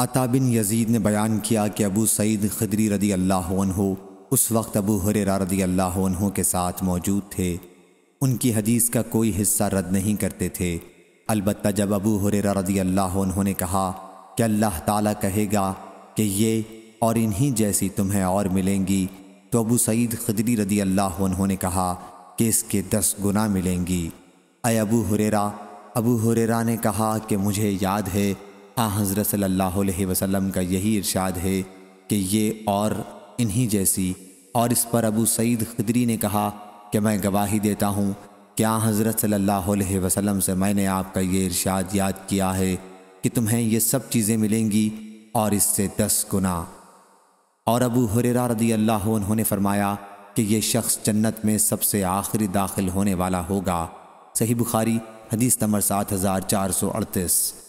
अता बिन यजीद ने बयान किया कि अबू सईद खदरी रदी अल्लाह उस वक्त अबू हुरेरा रदी अल्लाह के साथ मौजूद थे उनकी हदीस का कोई हिस्सा रद्द नहीं करते थे अलबत् जब अबू हुरेरा रदी अल्लाह उन्होंने कहा कि अल्लाह ताला कहेगा कि ये और इन्हीं जैसी तुम्हें और मिलेंगी तो अबू सईद खदरी रदी अल्लाह उन्होंने कहा कि इसके दस गुना मिलेंगी अय अबू हुरेरा अबू हुरेरा ने कहा कि मुझे याद है हाँ हज़रत सल्लल्लाहु अलैहि वसल्लम का यही इरशाद है कि ये और इन्हीं जैसी और इस पर अबू सईद खदरी ने कहा कि मैं गवाही देता हूँ क्या हज़रत अलैहि वसल्लम से मैंने आपका ये इरशाद याद किया है कि तुम्हें ये सब चीज़ें मिलेंगी और इससे दस गुना और अबू हुररा रदी अल्लाह उन्होंने फरमाया कि यह शख्स जन्नत में सबसे आखिरी दाखिल होने वाला होगा सही बुखारी हदीस नंबर सात हज़ार चार सौ अड़तीस